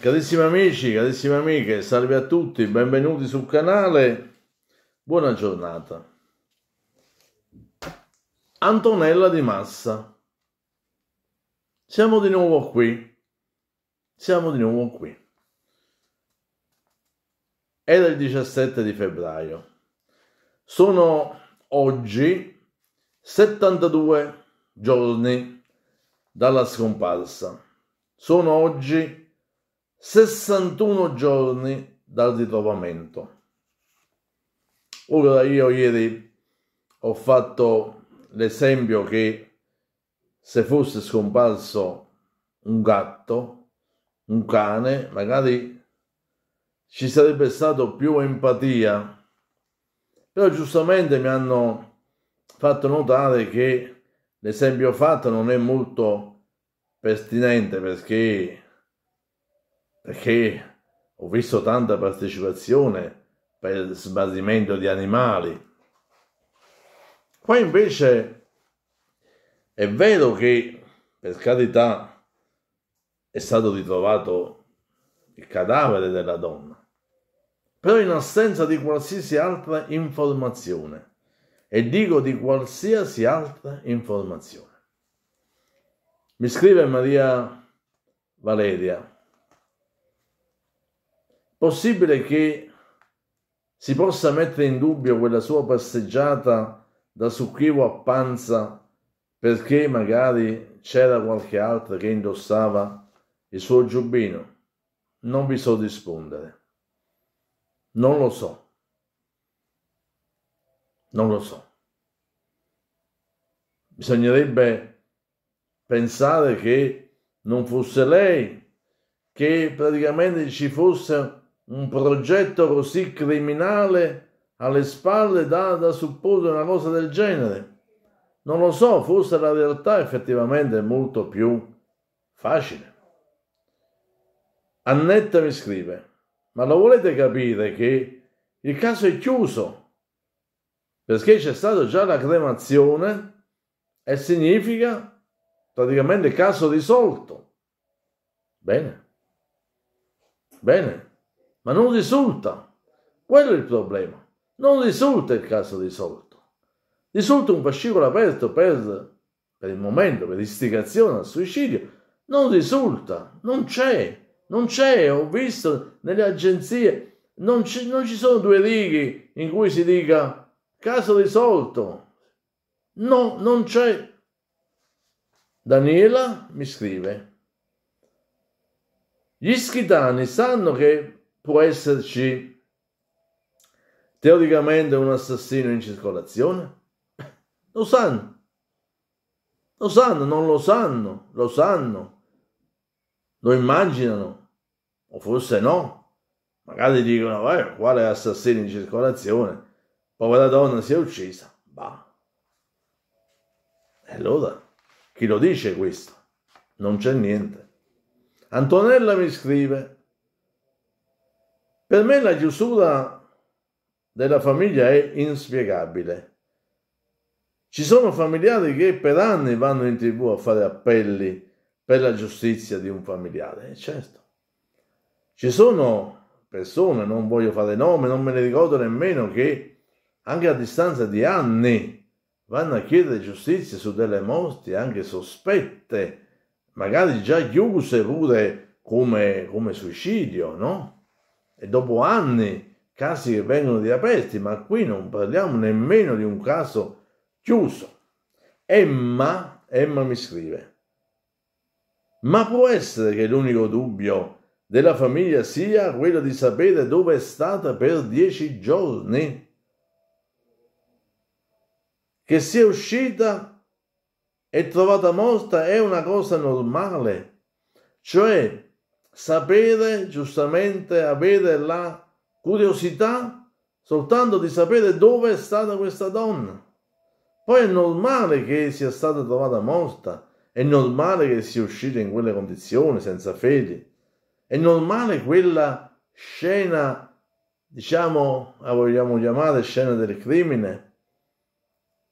Carissimi amici, carissime amiche, salve a tutti, benvenuti sul canale, buona giornata. Antonella di Massa, siamo di nuovo qui, siamo di nuovo qui. Era il 17 di febbraio, sono oggi 72 giorni dalla scomparsa, sono oggi 61 giorni dal ritrovamento. Ora io ieri ho fatto l'esempio che se fosse scomparso un gatto, un cane, magari ci sarebbe stato più empatia. Però giustamente mi hanno fatto notare che l'esempio fatto non è molto pertinente perché perché ho visto tanta partecipazione per sbattimento di animali. Poi invece è vero che, per carità, è stato ritrovato il cadavere della donna, però in assenza di qualsiasi altra informazione, e dico di qualsiasi altra informazione. Mi scrive Maria Valeria, Possibile che si possa mettere in dubbio quella sua passeggiata da Succhivo a Panza perché magari c'era qualche altra che indossava il suo giubbino? Non vi so rispondere. Non lo so. Non lo so. Bisognerebbe pensare che non fosse lei, che praticamente ci fosse un progetto così criminale alle spalle da, da supporre una cosa del genere? Non lo so, forse la realtà è effettivamente molto più facile. Annetta mi scrive, ma lo volete capire che il caso è chiuso perché c'è stata già la cremazione e significa praticamente caso risolto. Bene, bene ma non risulta. Quello è il problema. Non risulta il caso risolto. Risulta un fascicolo aperto per, per il momento, per istigazione al suicidio. Non risulta, non c'è, non c'è. Ho visto nelle agenzie, non, non ci sono due righe in cui si dica caso risolto. No, non c'è. Daniela mi scrive. Gli ischitani sanno che può esserci teoricamente un assassino in circolazione? Lo sanno, lo sanno, non lo sanno, lo sanno, lo immaginano, o forse no, magari dicono, eh, quale assassino in circolazione? Povera donna si è uccisa, bah. E allora, chi lo dice questo? Non c'è niente. Antonella mi scrive, per me la chiusura della famiglia è inspiegabile. Ci sono familiari che per anni vanno in tv a fare appelli per la giustizia di un familiare, eh, certo. Ci sono persone, non voglio fare nome, non me ne ricordo nemmeno, che anche a distanza di anni vanno a chiedere giustizia su delle morti anche sospette, magari già chiuse pure come, come suicidio, no? e dopo anni casi che vengono riaperti, ma qui non parliamo nemmeno di un caso chiuso. Emma, Emma mi scrive, ma può essere che l'unico dubbio della famiglia sia quello di sapere dove è stata per dieci giorni? Che sia uscita e trovata morta è una cosa normale, cioè sapere giustamente, avere la curiosità soltanto di sapere dove è stata questa donna. Poi è normale che sia stata trovata morta, è normale che sia uscita in quelle condizioni, senza fede, è normale quella scena, diciamo, la vogliamo chiamare scena del crimine,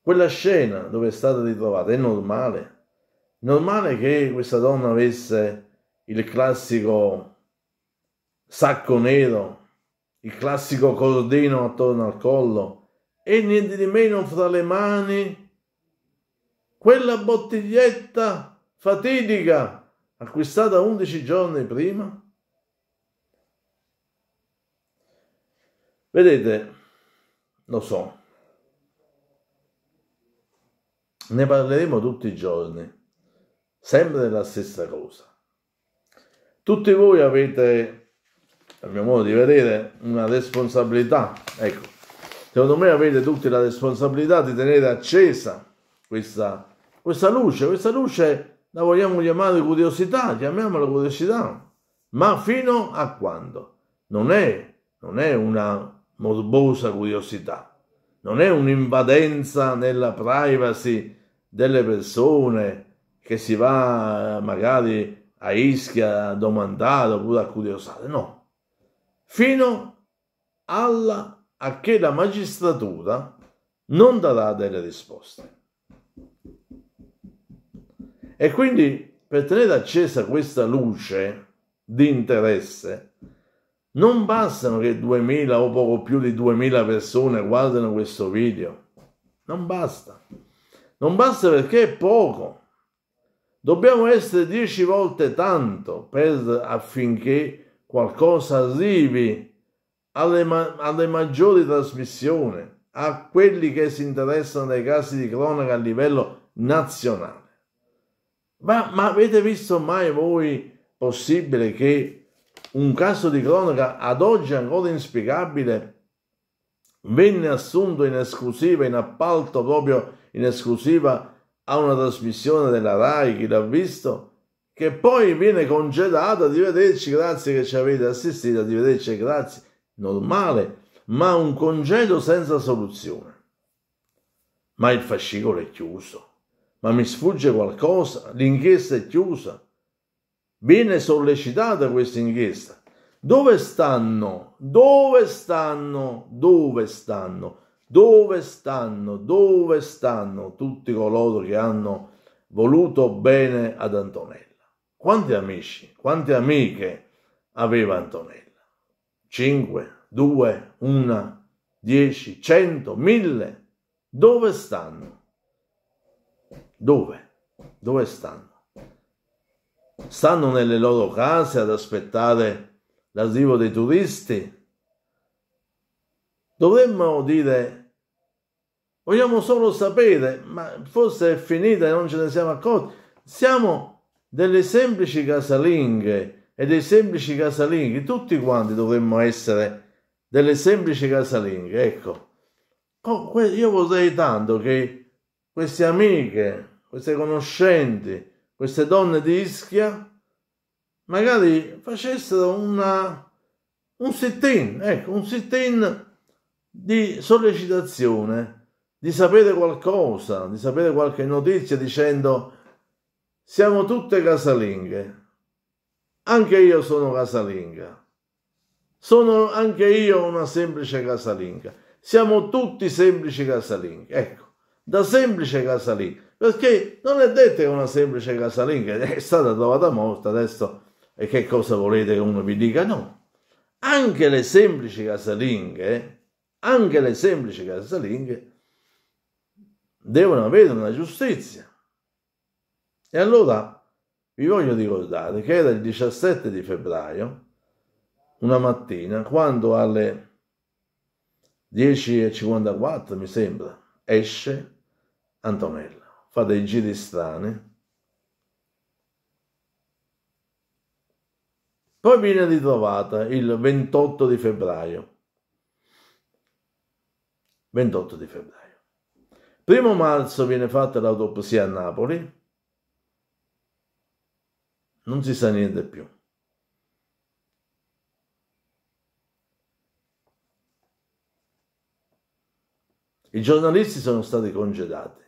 quella scena dove è stata ritrovata, è normale. È normale che questa donna avesse il classico sacco nero, il classico cordino attorno al collo e niente di meno fra le mani quella bottiglietta fatidica acquistata 11 giorni prima. Vedete, lo so, ne parleremo tutti i giorni, sempre la stessa cosa. Tutti voi avete, a mio modo di vedere, una responsabilità. Ecco, secondo me avete tutti la responsabilità di tenere accesa questa, questa luce. Questa luce la vogliamo chiamare curiosità, chiamiamola curiosità. Ma fino a quando? Non è, non è una morbosa curiosità, non è un'invadenza nella privacy delle persone che si va magari a Ischia, a domandare oppure a curiosare, no. Fino alla, a che la magistratura non darà delle risposte. E quindi per tenere accesa questa luce di interesse, non bastano che 2000 o poco più di 2000 persone guardino questo video. Non basta. Non basta perché è poco. Dobbiamo essere dieci volte tanto per affinché qualcosa arrivi alle, ma- alle maggiori trasmissioni, a quelli che si interessano dei casi di cronaca a livello nazionale. Ma, ma avete visto mai voi possibile che un caso di cronaca ad oggi ancora inspiegabile venne assunto in esclusiva, in appalto proprio in esclusiva a una trasmissione della RAI, chi l'ha visto, che poi viene congedata, arrivederci, grazie che ci avete assistito, arrivederci, grazie, normale, ma un congedo senza soluzione. Ma il fascicolo è chiuso, ma mi sfugge qualcosa, l'inchiesta è chiusa. Viene sollecitata questa inchiesta. Dove stanno? Dove stanno? Dove stanno? Dove stanno, dove stanno tutti coloro che hanno voluto bene ad Antonella? Quanti amici, quante amiche aveva Antonella? 5, 2, 1, 10, 100, 1000? Dove stanno? Dove? Dove stanno? Stanno nelle loro case ad aspettare l'arrivo dei turisti? dovremmo dire, vogliamo solo sapere, ma forse è finita e non ce ne siamo accorti, siamo delle semplici casalinghe e dei semplici casalinghi, tutti quanti dovremmo essere delle semplici casalinghe, ecco. Io vorrei tanto che queste amiche, queste conoscenti, queste donne di Ischia, magari facessero una, un sit-in, ecco, un sit-in di sollecitazione, di sapere qualcosa, di sapere qualche notizia dicendo siamo tutte casalinghe, anche io sono casalinga, sono anche io una semplice casalinga, siamo tutti semplici casalinghe, ecco, da semplice casalinga, perché non è detto che una semplice casalinga è stata trovata morta adesso e che cosa volete che uno vi dica? No, anche le semplici casalinghe anche le semplici casalinghe devono avere una giustizia. E allora vi voglio ricordare che era il 17 di febbraio, una mattina, quando alle 10.54 mi sembra, esce Antonella, fa dei giri strani. Poi viene ritrovata il 28 di febbraio 28 di febbraio. Primo marzo viene fatta l'autopsia a Napoli, non si sa niente più. I giornalisti sono stati congedati.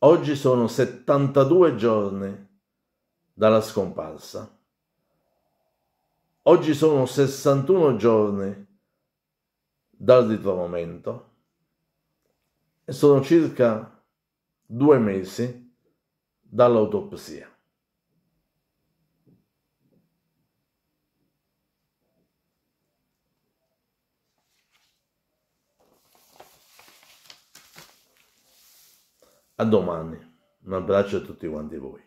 Oggi sono 72 giorni dalla scomparsa Oggi sono 61 giorni dal ritrovamento e sono circa due mesi dall'autopsia. A domani. Un abbraccio a tutti quanti voi.